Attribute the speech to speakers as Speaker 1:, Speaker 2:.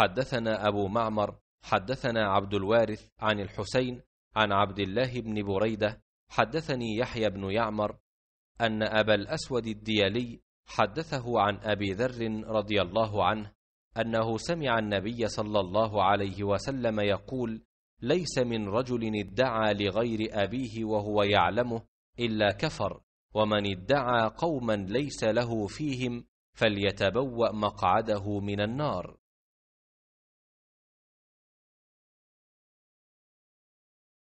Speaker 1: حدثنا أبو معمر حدثنا عبد الوارث عن الحسين عن عبد الله بن بريدة حدثني يحيى بن يعمر أن أبا الأسود الديالي حدثه عن أبي ذر رضي الله عنه أنه سمع النبي صلى الله عليه وسلم يقول: ليس من رجل ادعى لغير أبيه وهو يعلمه إلا كفر، ومن ادعى قوما ليس له فيهم فليتبوأ مقعده من النار.